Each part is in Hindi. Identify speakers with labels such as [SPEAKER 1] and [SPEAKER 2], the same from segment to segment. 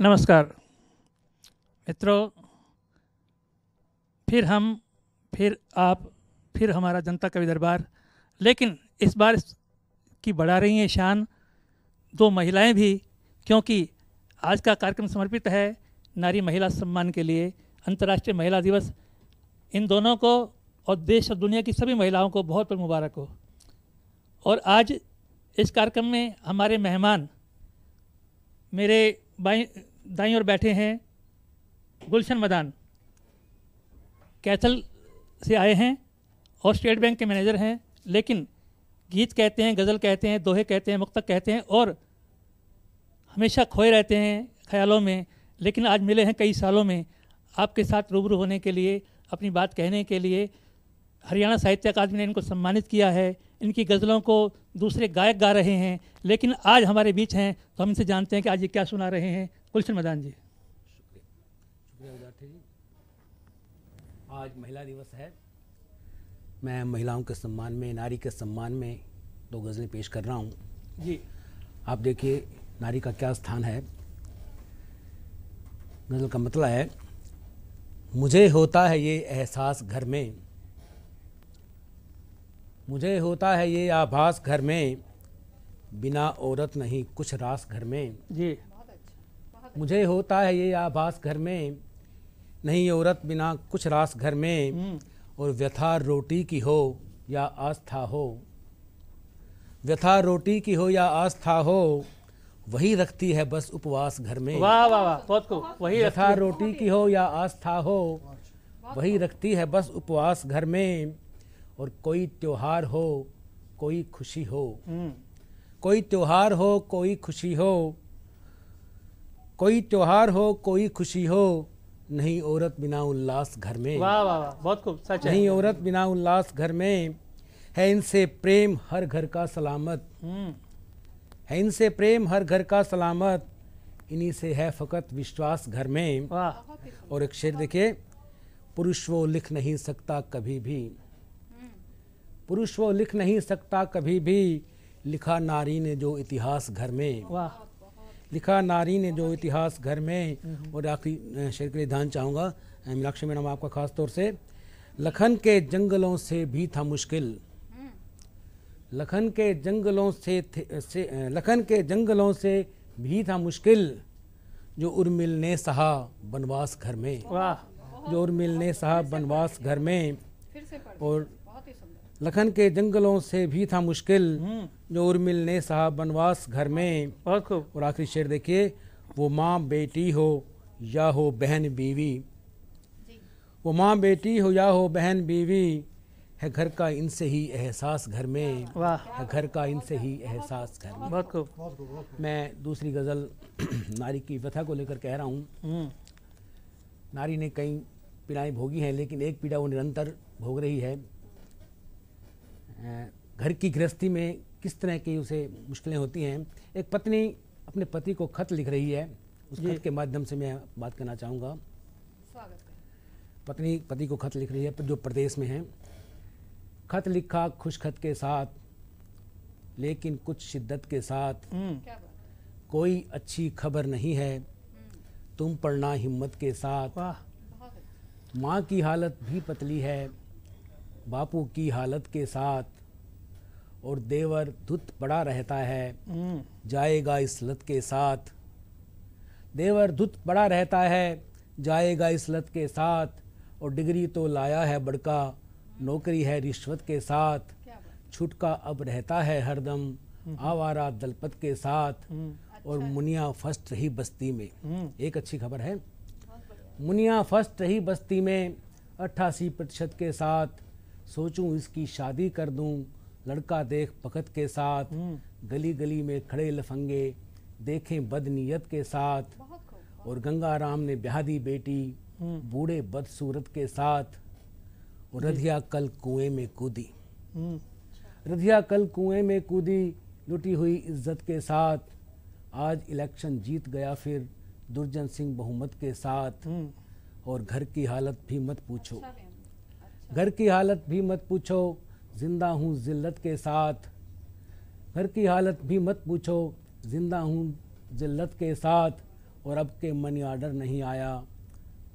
[SPEAKER 1] नमस्कार मित्रों फिर हम फिर आप फिर हमारा जनता कवि दरबार लेकिन इस बार की बढ़ा रही हैं शान दो महिलाएं भी क्योंकि आज का कार्यक्रम समर्पित है नारी महिला सम्मान के लिए अंतर्राष्ट्रीय महिला दिवस इन दोनों को और देश और दुनिया की सभी महिलाओं को बहुत बहुत मुबारक हो और आज इस कार्यक्रम में हमारे मेहमान मेरे बाई दाई और बैठे हैं गुलशन मदान कैथल से आए हैं और स्टेट बैंक के मैनेजर हैं लेकिन गीत कहते हैं गज़ल कहते हैं दोहे कहते हैं मुक्तक कहते हैं और हमेशा खोए रहते हैं ख्यालों में लेकिन आज मिले हैं कई सालों में आपके साथ रूबरू होने के लिए अपनी बात कहने के लिए हरियाणा साहित्य अकादमी ने इनको सम्मानित किया है इनकी गज़लों को दूसरे गायक गा रहे हैं लेकिन आज हमारे बीच हैं तो हम इनसे जानते हैं कि आज ये क्या सुना रहे हैं गुलशन मैदान जी
[SPEAKER 2] आज महिला दिवस है मैं महिलाओं के सम्मान में नारी के सम्मान में दो गज़लें पेश कर रहा हूँ जी आप देखिए नारी का क्या स्थान है गज़ल का मतलब है मुझे होता है ये एहसास घर में मुझे होता है ये आभास घर में बिना औरत नहीं कुछ रास घर में जी मुझे होता है ये आभास घर में नहीं औरत बिना कुछ रास घर में हम्म। और व्यथा रोटी की हो या आस्था हो व्यथा रोटी की हो या आस्था हो वही रखती है बस उपवास घर में वाह वाह वाह
[SPEAKER 1] बहुत को वही व्यथा
[SPEAKER 2] रोटी की हो या आस्था हो वही रखती है बस उपवास घर में और कोई त्यौहार हम्म। हो कोई खुशी हो कोई त्यौहार हो कोई खुशी हो कोई त्यौहार हो कोई खुशी हो नहीं औरत बिना उल्लास घर में वाह वाह वाह बहुत खूब सच नहीं औरत बिना उल्लास घर में है इनसे प्रेम हर घर का सलामत हम्म। है इनसे प्रेम हर घर का सलामत इन्हीं से है फकत विश्वास घर में और एक शेर देखिए पुरुष वो लिख नहीं सकता कभी भी पुरुष वो लिख नहीं सकता कभी भी लिखा नारी ने जो इतिहास घर में वाह लिखा नारी ने जो इतिहास घर में और आखिरी शेर के लिए ध्यान चाहूँगा मीनाक्षी मैडम आपका खास तौर से लखन के जंगलों से भी था मुश्किल लखन के जंगलों से, थे, से लखन के जंगलों से भी था मुश्किल जो उर्मिल ने सहा बनवास घर में वाह जो उर्मिल ने सहा बनवास घर में और लखन के जंगलों से भी था मुश्किल जो हम्म। उर्मिल ने साहब बनवास घर में बहुत खूब और आखिरी शेर देखिए वो माँ बेटी हो या हो बहन बीवी वो माँ बेटी हो या हो बहन बीवी है घर का इनसे ही एहसास घर में है घर का इनसे ही एहसास घर में बहुत खूब मैं दूसरी गज़ल नारी की व्यथा को लेकर कह रहा हूँ हम्म। नारी ने कई पीड़ाएँ भोगी हैं लेकिन एक पीड़ा वो निरंतर भोग रही है घर की गृहस्थी में किस तरह की उसे मुश्किलें होती हैं एक पत्नी अपने पति को खत लिख रही है उस खत के माध्यम से मैं बात करना चाहूँगा पत्नी पति को खत लिख रही है जो प्रदेश में है खत लिखा खुश खत के साथ लेकिन कुछ शिद्दत के साथ हम्म। कोई अच्छी खबर नहीं है हम्म। तुम पढ़ना हिम्मत के साथ माँ की हालत भी पतली है बापू की हालत के साथ और देवर धुत पड़ा रहता है हम्म। जाएगा इस लत के साथ देवर धुत पड़ा रहता है जाएगा इस लत के साथ और डिग्री तो लाया है बड़का नौकरी है रिश्वत के साथ छुटका अब रहता है हरदम हम्म। आवारा दलपत के साथ हम्म। और अच्छा। मुनिया फर्स्ट रही बस्ती में एक अच्छी खबर है मुनिया फर्स्ट रही बस्ती में अट्ठासी प्रतिशत के साथ सोचूं इसकी शादी कर दूं लड़का देख पकत के साथ हम्म। गली गली में खड़े लफंगे देखें बदनीयत के साथ और गंगाराम ने दी बेटी हम्म। बूढ़े बदसूरत के साथ और रधिया कल कुएं में कूदी हम्म। रधिया कल कुएं में कूदी लुटी हुई इज्जत के साथ आज इलेक्शन जीत गया फिर दुर्जन सिंह बहुमत के साथ और घर की हालत भी मत पूछो अच्छा। घर की हालत भी मत पूछो जिंदा हूँ जिल्लत के साथ घर की हालत भी मत पूछो जिंदा हूँ जिल्लत के साथ और अब के मनी ऑर्डर नहीं आया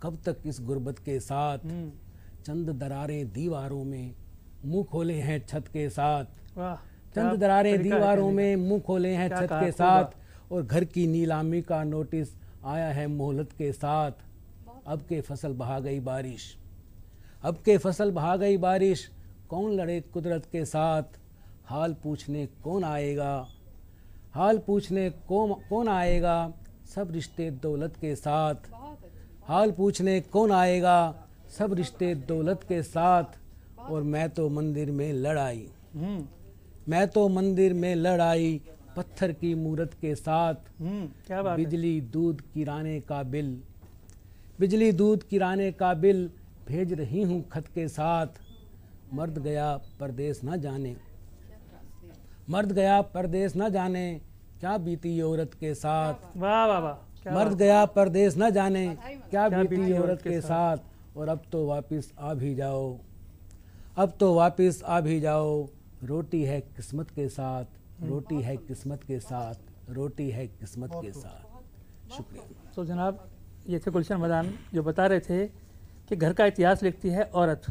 [SPEAKER 2] कब तक इस गुर्बत के साथ हम्म। चंद दरारें दीवारों में मुंह खोले हैं छत के साथ चंद दरारें दीवारों में मुंह खोले हैं छत के साथ और घर की नीलामी का नोटिस आया है मोहलत के साथ अब के फसल बहा गई बारिश अब के फसल भा गई बारिश कौन लड़े कुदरत के साथ हाल पूछने कौन आएगा हाल पूछने कौन कौन आएगा सब रिश्ते दौलत के साथ हाल पूछने कौन आएगा सब रिश्ते दौलत के साथ और मैं तो मंदिर में लड़ाई हम्म। मैं तो मंदिर में लड़ाई पत्थर की मूरत के साथ हम्म, क्या बात बिजली दूध किराने का बिल बिजली दूध किराने का बिल भेज रही हूँ खत के साथ मर्द गया परदेश ना जाने मर्द गया परदेश ना जाने क्या बीती औरत के साथ वाह वाह वाह मर्द गया परदेश ना जाने क्या बीती औरत के साथ और अब तो वापस आ भी जाओ अब तो वापस आ भी जाओ रोटी है किस्मत के साथ रोटी है किस्मत के साथ रोटी है किस्मत के साथ शुक्रिया
[SPEAKER 1] तो जनाब ये थे गुलशन मदान जो बता रहे थे कि घर का इतिहास लिखती है औरत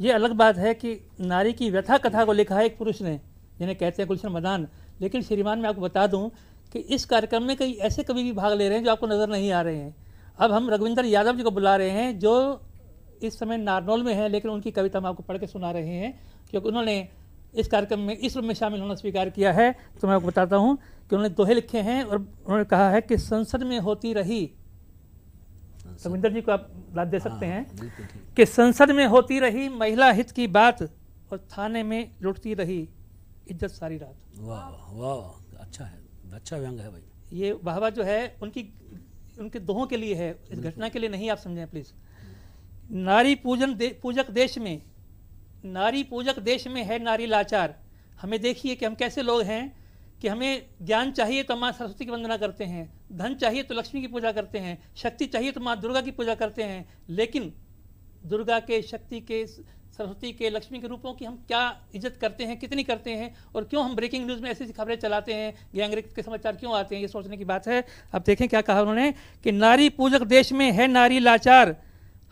[SPEAKER 1] ये अलग बात है कि नारी की व्यथा कथा को लिखा है एक पुरुष ने जिन्हें कहते हैं गुलशन मदान लेकिन श्रीमान मैं आपको बता दूं कि इस कार्यक्रम में कई ऐसे कवि भी भाग ले रहे हैं जो आपको नज़र नहीं आ रहे हैं अब हम रघुविंदर यादव जी को बुला रहे हैं जो इस समय नारनौल में हैं लेकिन उनकी कविता हम आपको पढ़ के सुना रहे हैं क्योंकि उन्होंने इस कार्यक्रम में इस रूप में शामिल होना स्वीकार किया है तो मैं आपको बताता हूँ कि उन्होंने दोहे लिखे हैं और उन्होंने कहा है कि संसद में होती रही हाँ, तो समिंदर जी को आप बात दे सकते हाँ, हैं कि संसद में होती रही महिला हित की बात और थाने में लुटती रही इज्जत सारी रात
[SPEAKER 2] वाह वाह अच्छा है अच्छा व्यंग है भाई
[SPEAKER 1] ये वाहवा जो है उनकी उनके दोहों के लिए है इस घटना के लिए नहीं आप समझें प्लीज़ नारी पूजन दे, पूजक देश में नारी पूजक देश में है नारी लाचार हमें देखिए कि हम कैसे लोग हैं कि हमें ज्ञान चाहिए तो हम सरस्वती की वंदना करते हैं धन चाहिए तो लक्ष्मी की पूजा करते हैं शक्ति चाहिए तो माँ दुर्गा की पूजा करते हैं लेकिन दुर्गा के शक्ति के सरस्वती के लक्ष्मी के रूपों की हम क्या इज्जत करते हैं कितनी करते हैं और क्यों हम ब्रेकिंग न्यूज़ में ऐसी ऐसी खबरें चलाते हैं गैंगरेप के समाचार क्यों आते हैं ये सोचने की बात है अब देखें क्या कहा उन्होंने कि नारी पूजक देश में है नारी लाचार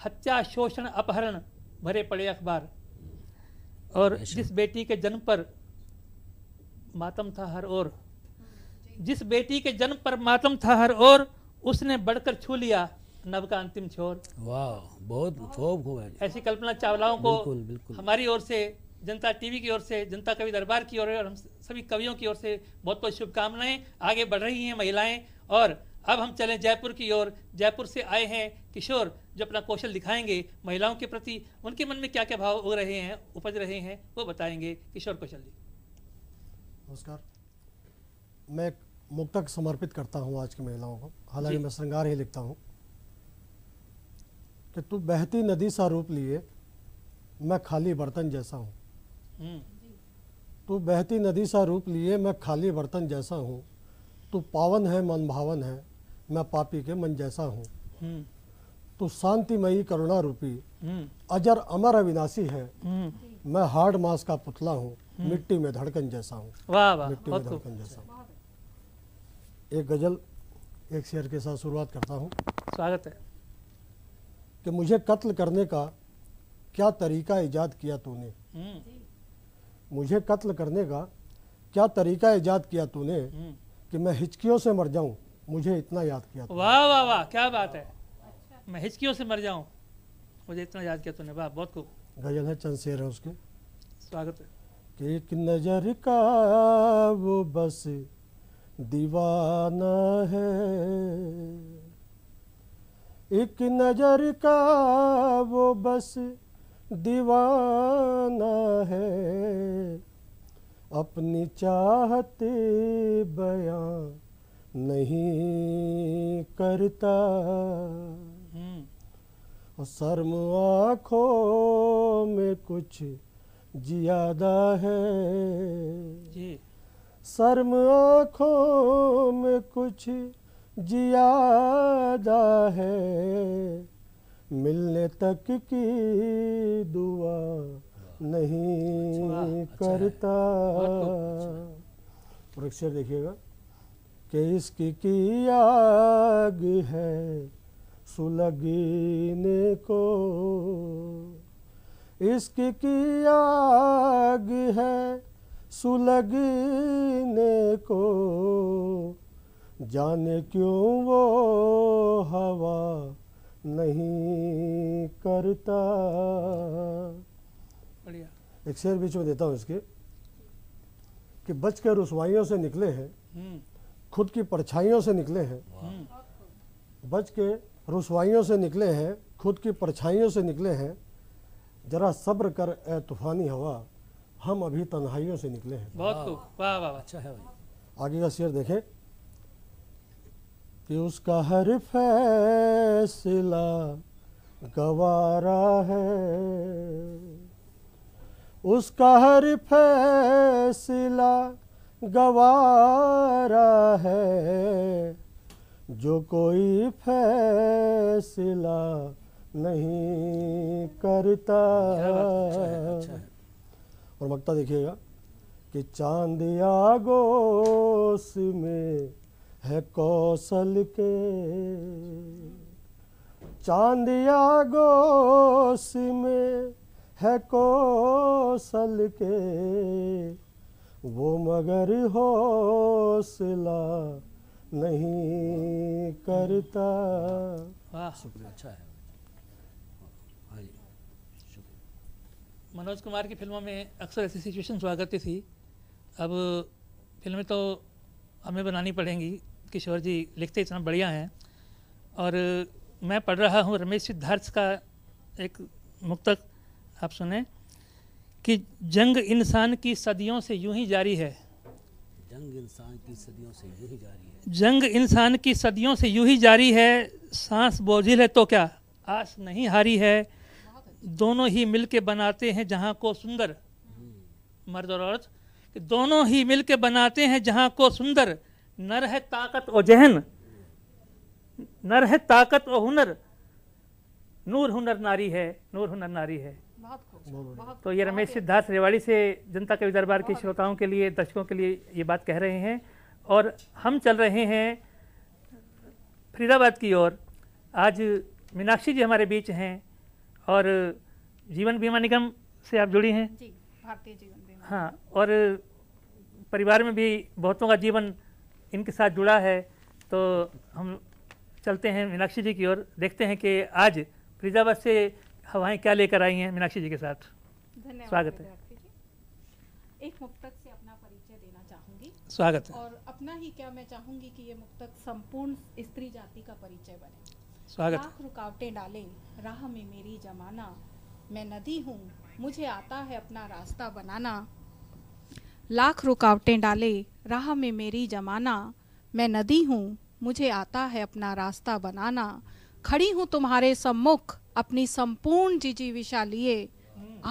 [SPEAKER 1] हत्या शोषण अपहरण भरे पड़े अखबार और अच्छा। जिस बेटी के जन्म पर मातम था हर और जिस बेटी के जन्म पर मातम था हर और उसने बढ़कर छू लिया नव का अंतिम छोर
[SPEAKER 2] वाह बहुत खूब खूब है
[SPEAKER 1] ऐसी कल्पना चावलाओं को बिल्कुल, बिल्कुल। हमारी ओर से जनता टीवी की ओर से जनता कवि दरबार की ओर और हम सभी कवियों की ओर से बहुत बहुत शुभकामनाएं आगे बढ़ रही हैं महिलाएं और अब हम चलें जयपुर की ओर जयपुर से आए हैं किशोर जो अपना कौशल दिखाएंगे महिलाओं के प्रति उनके मन में क्या क्या भाव हो रहे हैं उपज रहे हैं वो बताएंगे किशोर कौशल जी
[SPEAKER 3] नमस्कार मैं एक मुक्तक समर्पित करता हूँ आज की महिलाओं को हालांकि मैं श्रृंगार ही लिखता हूँ कि तू बहती नदी सा रूप लिए मैं खाली बर्तन जैसा हूँ हम्म। तू बहती नदी सा रूप लिए मैं खाली बर्तन जैसा हूँ तू पावन है मन भावन है मैं पापी के मन जैसा हूँ हम्म। तू शांतिमयी करुणा रूपी हम्म। अजर अमर अविनाशी है मैं हार्ड मास का पुतला हूँ मिट्टी में धड़कन जैसा हूँ मिट्टी में धड़कन जैसा हूँ एक गज़ल एक शेर के साथ शुरुआत करता हूँ स्वागत है कि मुझे कत्ल करने का क्या तरीका ईजाद किया तूने हम्म। मुझे कत्ल करने का क्या तरीका ईजाद किया तूने हम्म। कि मैं हिचकियों से मर जाऊं मुझे इतना याद किया
[SPEAKER 1] वाह वाह वाह क्या बात है मैं हिचकियों से मर जाऊं मुझे इतना याद किया तूने वाह बहुत खूब
[SPEAKER 3] गजल है चंद शेर है उसके स्वागत है एक नजर का वो बस दीवाना है एक नज़र का वो बस दीवाना है अपनी चाहते बयां नहीं करता हम्म। और शर्म आँखों में कुछ ज्यादा है जी। शर्म आँखों में कुछ जिया जा है मिलने तक की दुआ अच्छा, नहीं अच्छा करता और अक्सर तो देखिएगा कि इसकी की आग है सुलगने को इसकी की आग है सुलगने को जाने क्यों वो हवा नहीं करता बढ़िया एक शेर बीच में देता हूँ इसके कि बच के रसवाइयों से निकले हैं हम्म। खुद की परछाइयों से निकले हैं बच के रसवाइयों से निकले हैं खुद की परछाइयों से निकले हैं जरा सब्र कर ए तूफानी हवा हम अभी तन्हाइयों से निकले हैं बहुत
[SPEAKER 1] खूब वाह वाह अच्छा है भाई
[SPEAKER 3] आगे का शेर देखें कि उसका हर फैसला गवारा है उसका हर फैसला गवारा है जो कोई फैसला नहीं करता अच्छा है, अच्छा है। और वक्ता देखिएगा कि चांदिया गोस में है कौशल के चांदिया गोस में है कौशल के वो मगर हौसला नहीं करता वाह शुक्रिया अच्छा है
[SPEAKER 1] मनोज कुमार की फिल्मों में अक्सर ऐसी सिचुएशन हुआ करती थी अब फिल्में तो हमें बनानी पड़ेंगी किशोर जी लिखते इतना बढ़िया हैं और मैं पढ़ रहा हूँ रमेश सिद्धार्थ का एक मुक्तक आप सुने कि जंग इंसान की सदियों से यूं ही जारी है
[SPEAKER 2] जंग इंसान की सदियों से यूं ही जारी
[SPEAKER 1] है जंग इंसान की सदियों से यूं ही जारी है सांस बोझिल है तो क्या आस नहीं हारी है दोनों ही मिल के बनाते हैं जहाँ को सुंदर मर्द और औरत दोनों ही मिल के बनाते हैं जहाँ को सुंदर नर है ताकत और जहन नर है ताकत और हुनर नूर हुनर नारी है नूर हुनर नारी है तो ये रमेश सिद्धार्थ रेवाड़ी से जनता के दरबार के श्रोताओं के लिए दर्शकों के लिए ये बात कह रहे हैं और हम चल रहे हैं फरीदाबाद की ओर आज मीनाक्षी जी हमारे बीच हैं और जीवन बीमा निगम से आप जुड़ी हैं
[SPEAKER 4] जी भारतीय जीवन
[SPEAKER 1] बीमा हाँ और परिवार में भी बहुतों का जीवन इनके साथ जुड़ा है तो हम चलते हैं मीनाक्षी जी की ओर देखते हैं कि आज फरीदाबाद से हवाएं क्या लेकर आई हैं मीनाक्षी जी के साथ स्वागत है
[SPEAKER 4] एक मुक्तक से अपना परिचय देना चाहूंगी स्वागत है और अपना ही क्या मैं चाहूंगी कि ये मुक्तक संपूर्ण स्त्री जाति का परिचय बने स्वागत लाख रुकावटें डाले राह में मेरी जमाना मैं नदी हूँ मुझे आता है अपना रास्ता बनाना लाख रुकावटें डाले राह में मेरी जमाना मैं नदी हूँ मुझे आता है अपना रास्ता बनाना खड़ी हूँ तुम्हारे सम्मुख अपनी संपूर्ण जिजी विशा लिए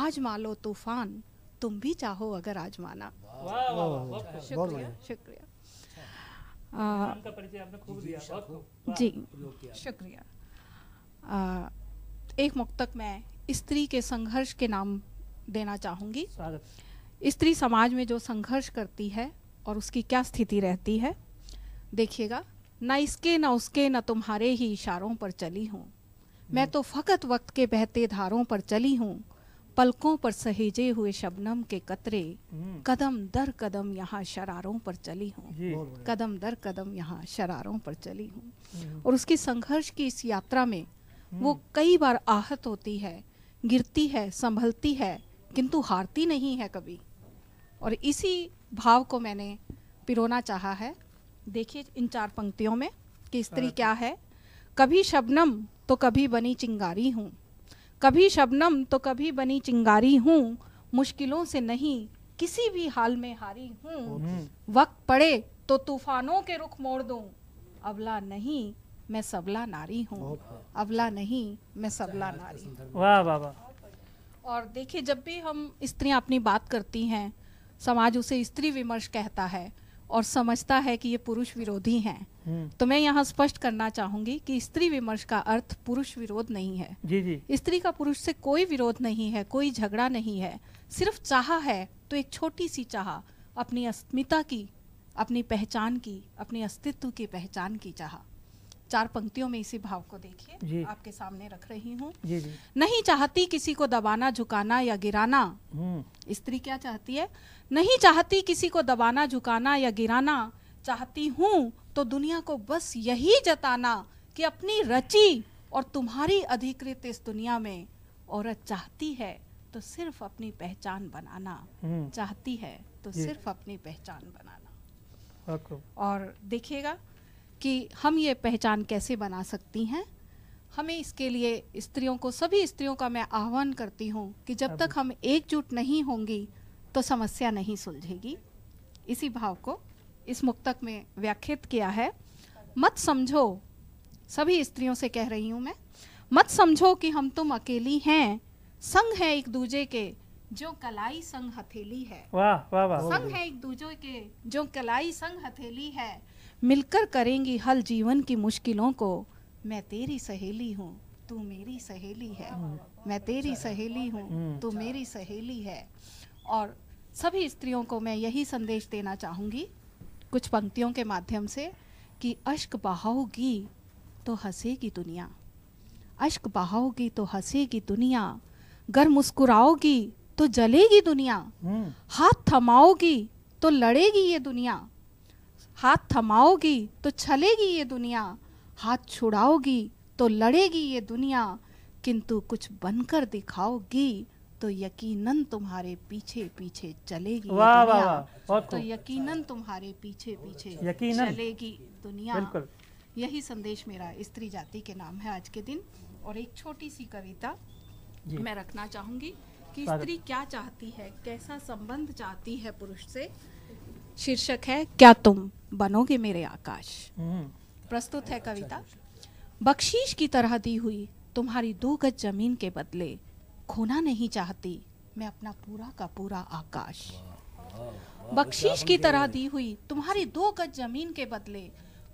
[SPEAKER 4] आज मालो तूफान तुम भी चाहो अगर आजमाना शुक्रिया शुक्रिया जी शुक्रिया एक मुक्त तक मैं स्त्री के संघर्ष के नाम देना चाहूँगी स्त्री समाज में जो संघर्ष करती है और उसकी क्या स्थिति रहती है देखिएगा ना इसके न उसके ना तुम्हारे ही इशारों पर चली हूँ मैं हम्म। तो फकत वक्त के बहते धारों पर चली हूँ पलकों पर सहेजे हुए शबनम के कतरे हम्म। कदम दर कदम यहाँ शरारों पर चली हूँ कदम दर कदम यहाँ शरारों पर चली हूँ हम्म। और उसकी संघर्ष की इस यात्रा में वो हम्म। कई बार आहत होती है गिरती है संभलती है किंतु हारती नहीं है कभी और इसी भाव को मैंने पिरोना चाहा है देखिए इन चार पंक्तियों में कि हाँ, स्त्री हाँ। क्या है कभी शबनम तो कभी बनी चिंगारी हूँ कभी शबनम तो कभी बनी चिंगारी हूँ मुश्किलों से नहीं किसी भी हाल में हारी हूँ वक्त पड़े तो तूफानों के रुख मोड़ दूँ अबला नहीं मैं सबला नारी हूँ अबला नहीं मैं सबला नारी
[SPEAKER 1] वाह वाह वाह
[SPEAKER 4] और देखिए जब भी हम स्त्रियाँ अपनी बात करती हैं समाज उसे स्त्री विमर्श कहता है और समझता है कि ये पुरुष विरोधी हैं हम्म। तो मैं यहाँ स्पष्ट करना चाहूंगी कि स्त्री विमर्श का अर्थ पुरुष विरोध नहीं है जी जी स्त्री का पुरुष से कोई विरोध नहीं है कोई झगड़ा नहीं है सिर्फ चाह है तो एक छोटी सी चाह अपनी अस्मिता की अपनी पहचान की अपने अस्तित्व की पहचान की चाह चार पंक्तियों में इसी भाव को देखिए आपके सामने रख रही हूँ नहीं चाहती किसी को दबाना झुकाना या गिराना
[SPEAKER 3] हम्म।
[SPEAKER 4] स्त्री क्या चाहती है नहीं चाहती किसी को दबाना झुकाना या गिराना चाहती हूँ तो दुनिया को बस यही जताना कि अपनी रची और तुम्हारी अधिकृत इस दुनिया में औरत चाहती है तो सिर्फ अपनी पहचान बनाना हम्म। चाहती है तो सिर्फ अपनी पहचान बनाना और देखिएगा कि हम ये पहचान कैसे बना सकती हैं हमें इसके लिए स्त्रियों को सभी स्त्रियों का मैं आह्वान करती हूँ कि जब तक हम एकजुट नहीं होंगी तो समस्या नहीं सुलझेगी इसी भाव को इस मुक्तक में व्याख्यात किया है मत समझो सभी स्त्रियों से कह रही हूँ मैं मत समझो कि हम तुम अकेली हैं संग है एक दूजे के जो कलाई संग हथेली है वाह वाह वाह संग है एक दूजे के जो कलाई संग हथेली है मिलकर करेंगी हल जीवन की मुश्किलों को मैं तेरी सहेली हूँ तू मेरी सहेली है मैं तेरी सहेली हूँ हम्म। तू मेरी सहेली है और सभी स्त्रियों को मैं यही संदेश देना चाहूँगी कुछ पंक्तियों के माध्यम से कि अश्क बहाओगी तो हंसेगी दुनिया अश्क बहाओगी तो हंसेगी दुनिया गर मुस्कुराओगी तो जलेगी दुनिया हम्म। हाथ थमाओगी तो लड़ेगी ये दुनिया हाथ थमाओगी तो छलेगी ये दुनिया हाथ छुड़ाओगी तो लड़ेगी ये दुनिया किंतु कुछ बनकर दिखाओगी तो यकीनन तुम्हारे पीछे पीछे चलेगी वाह वाह वाह तो यकीनन तुम्हारे पीछे पीछे यकीनन चलेगी दुनिया यही संदेश मेरा स्त्री जाति के नाम है आज के दिन और एक छोटी सी कविता मैं रखना चाहूंगी कि स्त्री क्या चाहती है कैसा संबंध चाहती है पुरुष से शीर्षक है क्या तुम बनोगे मेरे आकाश हम्म। प्रस्तुत है कविता बख्शीश की तरह दी हुई तुम्हारी दो गज जमीन के बदले खोना नहीं चाहती मैं अपना पूरा का पूरा आकाश बख्शीश की तरह दी हुई तुम्हारी दो गज जमीन के बदले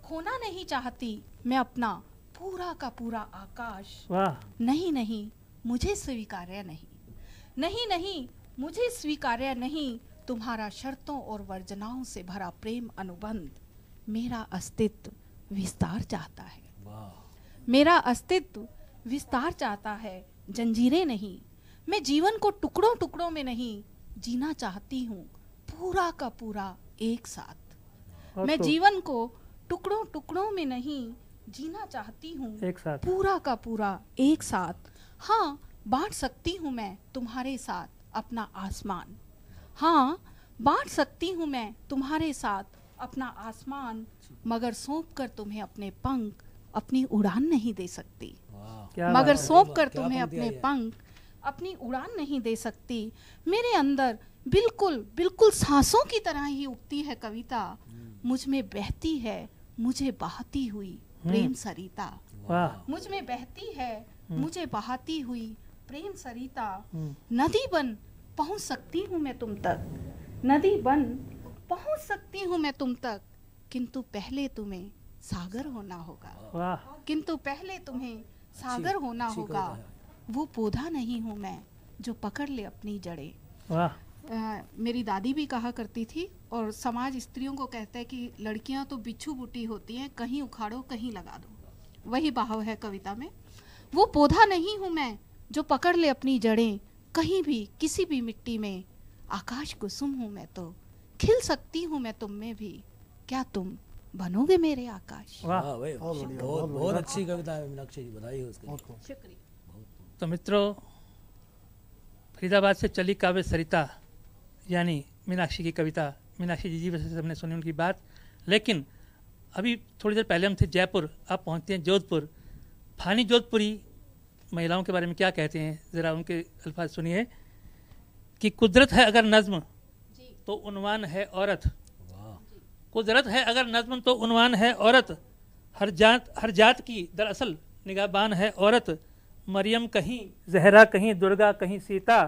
[SPEAKER 4] खोना नहीं चाहती मैं अपना पूरा का पूरा आकाश नहीं नहीं मुझे स्वीकार्य नहीं नहीं नहीं मुझे स्वीकार्य नहीं तुम्हारा शर्तों और वर्जनाओं से भरा प्रेम अनुबंध मेरा अस्तित्व विस्तार चाहता
[SPEAKER 2] है
[SPEAKER 4] मेरा अस्तित्व विस्तार चाहता है जंजीरें नहीं मैं जीवन को टुकड़ों टुकड़ों में नहीं जीना चाहती हूँ पूरा का पूरा एक साथ मैं तो जीवन को टुकड़ों टुकड़ों में नहीं जीना चाहती हूँ पूरा का पूरा एक साथ हाँ बांट सकती हूँ मैं तुम्हारे साथ अपना आसमान हाँ बांट सकती हूँ मैं तुम्हारे साथ अपना आसमान मगर सौंप कर तुम्हें अपने पंख अपनी उड़ान नहीं दे सकती मगर सौंप कर तुम्हें अपने पंख अपनी उड़ान नहीं दे सकती मेरे अंदर बिल्कुल बिल्कुल सांसों की तरह ही उगती है कविता हम्म। मुझ में बहती है मुझे बहाती हुई हम्म। प्रेम सरिता मुझ में बहती है
[SPEAKER 1] हम्म। मुझे
[SPEAKER 4] बहाती हुई प्रेम सरिता नदी बन पहुंच सकती हूँ मैं तुम तक नदी बन पहुंच सकती हूँ मैं तुम तक किंतु पहले तुम्हें सागर होना होगा किंतु पहले तुम्हें सागर होना होगा वो पौधा नहीं हूं मैं जो पकड़ ले अपनी जड़े मेरी दादी भी कहा करती थी और समाज स्त्रियों को कहता है कि लड़कियां तो बिच्छू बूटी होती हैं कहीं उखाड़ो कहीं लगा दो वही भाव है कविता में वो पौधा नहीं हूं मैं जो पकड़ ले अपनी जड़ें कहीं भी किसी भी मिट्टी में आकाश कुसुम हूँ मैं तो खिल सकती हूँ मैं तुम में भी क्या तुम बनोगे मेरे आकाश वाह
[SPEAKER 2] बहुत बहुत अच्छी कविता है मीनाक्षी जी बधाई हो
[SPEAKER 4] शुक्रिया
[SPEAKER 1] तो मित्रों फरीदाबाद से चली काव्य सरिता यानी मीनाक्षी की कविता मीनाक्षी जी जी वैसे हमने सुनी उनकी बात लेकिन अभी थोड़ी देर पहले हम थे जयपुर आप पहुँचते हैं जोधपुर फानी जोधपुरी महिलाओं के बारे में क्या कहते हैं ज़रा उनके अल्फाज सुनिए कि कुदरत है अगर नज्म तो उनवान है औरत कुदरत है अगर नज्म तो उनवान है औरत हर जात हर जात की दरअसल निगाहबान है औरत मरियम कहीं जहरा कहीं दुर्गा कहीं सीता